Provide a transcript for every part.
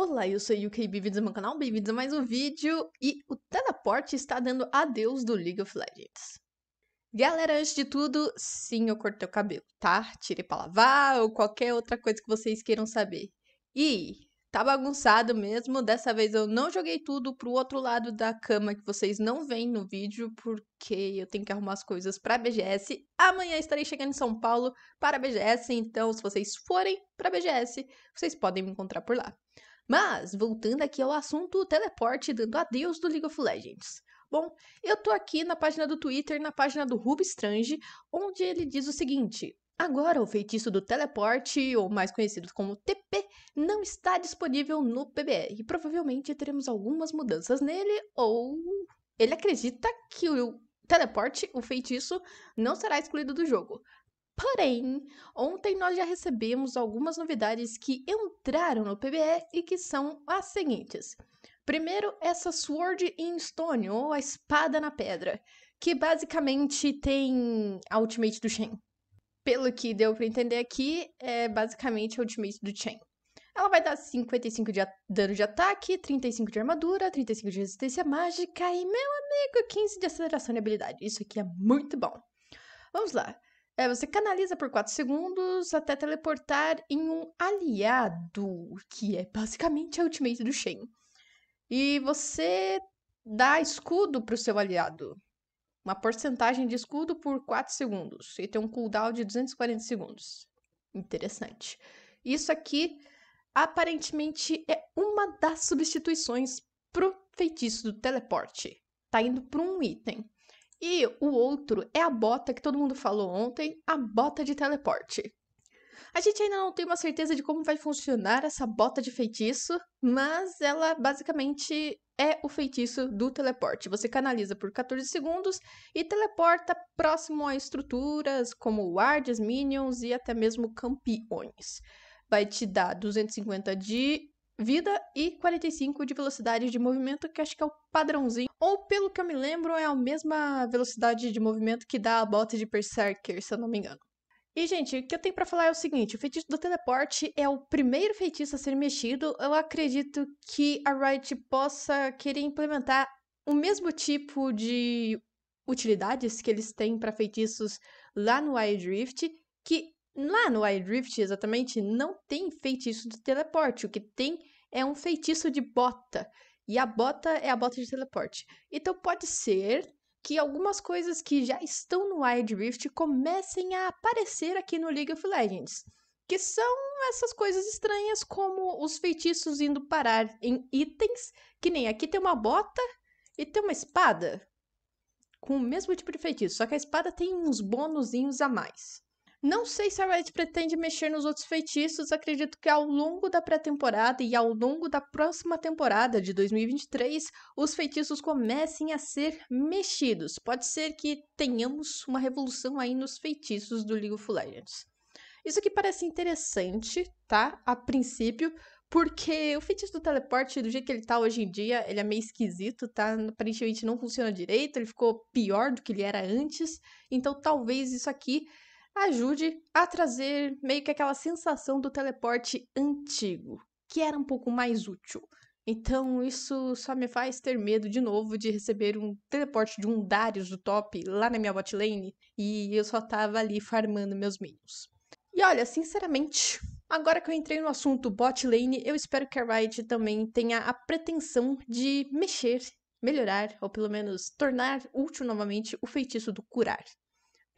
Olá, eu sou e bem-vindos ao meu canal, bem-vindos a mais um vídeo e o teleporte está dando adeus do League of Legends. Galera, antes de tudo, sim, eu cortei o cabelo, tá? Tirei pra lavar ou qualquer outra coisa que vocês queiram saber. E tá bagunçado mesmo, dessa vez eu não joguei tudo pro outro lado da cama que vocês não veem no vídeo, porque eu tenho que arrumar as coisas pra BGS. Amanhã estarei chegando em São Paulo para a BGS, então se vocês forem pra BGS, vocês podem me encontrar por lá. Mas, voltando aqui ao assunto teleporte dando adeus do League of Legends. Bom, eu tô aqui na página do Twitter, na página do Strange, onde ele diz o seguinte: Agora, o feitiço do teleporte, ou mais conhecido como TP, não está disponível no PBR. E provavelmente teremos algumas mudanças nele, ou. Ele acredita que o teleporte, o feitiço, não será excluído do jogo. Porém, ontem nós já recebemos algumas novidades que entraram no PBE e que são as seguintes. Primeiro, essa Sword in Stone, ou a Espada na Pedra, que basicamente tem a Ultimate do Shen. Pelo que deu para entender aqui, é basicamente a Ultimate do Shen. Ela vai dar 55 de dano de ataque, 35 de armadura, 35 de resistência mágica e, meu amigo, 15 de aceleração de habilidade. Isso aqui é muito bom. Vamos lá. É, você canaliza por 4 segundos até teleportar em um aliado, que é basicamente a ultimate do Shen. E você dá escudo pro seu aliado. Uma porcentagem de escudo por 4 segundos. E tem um cooldown de 240 segundos. Interessante. Isso aqui aparentemente é uma das substituições pro feitiço do teleporte. Tá indo para um item. E o outro é a bota que todo mundo falou ontem, a bota de teleporte. A gente ainda não tem uma certeza de como vai funcionar essa bota de feitiço, mas ela basicamente é o feitiço do teleporte. Você canaliza por 14 segundos e teleporta próximo a estruturas como guardias, minions e até mesmo campeões. Vai te dar 250 de vida e 45 de velocidade de movimento, que acho que é o padrãozinho. Ou, pelo que eu me lembro, é a mesma velocidade de movimento que dá a bota de Berserker, se eu não me engano. E, gente, o que eu tenho para falar é o seguinte: o feitiço do teleporte é o primeiro feitiço a ser mexido. Eu acredito que a Riot possa querer implementar o mesmo tipo de utilidades que eles têm para feitiços lá no Wild Rift, que Lá no Wild Rift, exatamente, não tem feitiço de teleporte. O que tem é um feitiço de bota. E a bota é a bota de teleporte. Então pode ser que algumas coisas que já estão no Wild Rift comecem a aparecer aqui no League of Legends. Que são essas coisas estranhas, como os feitiços indo parar em itens, que nem aqui tem uma bota e tem uma espada. Com o mesmo tipo de feitiço, só que a espada tem uns bônusinhos a mais. Não sei se a Riot pretende mexer nos outros feitiços, acredito que ao longo da pré-temporada e ao longo da próxima temporada de 2023, os feitiços comecem a ser mexidos. Pode ser que tenhamos uma revolução aí nos feitiços do League of Legends. Isso aqui parece interessante, tá? A princípio, porque o feitiço do teleporte, do jeito que ele tá hoje em dia, ele é meio esquisito, tá? Aparentemente não funciona direito, ele ficou pior do que ele era antes. Então talvez isso aqui ajude a trazer meio que aquela sensação do teleporte antigo, que era um pouco mais útil. Então, isso só me faz ter medo de novo de receber um teleporte de um Darius do top lá na minha botlane e eu só tava ali farmando meus minions. E olha, sinceramente, agora que eu entrei no assunto botlane, eu espero que a Riot também tenha a pretensão de mexer, melhorar ou pelo menos tornar útil novamente o feitiço do curar.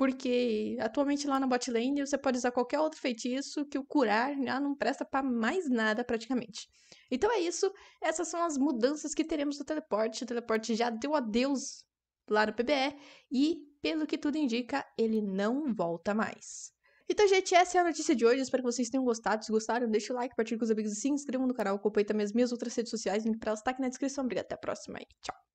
Porque atualmente lá na botlane você pode usar qualquer outro feitiço que o curar já não presta para mais nada praticamente. Então é isso, essas são as mudanças que teremos no teleporte. O teleporte já deu adeus lá no PBE e, pelo que tudo indica, ele não volta mais. Então, gente, essa é a notícia de hoje. Espero que vocês tenham gostado. Se gostaram, deixa o like, compartilhe com os amigos e se inscrevam no canal. Acompanhe também as minhas outras redes sociais. O link pra elas tá aqui na descrição. Obrigada, até a próxima e tchau!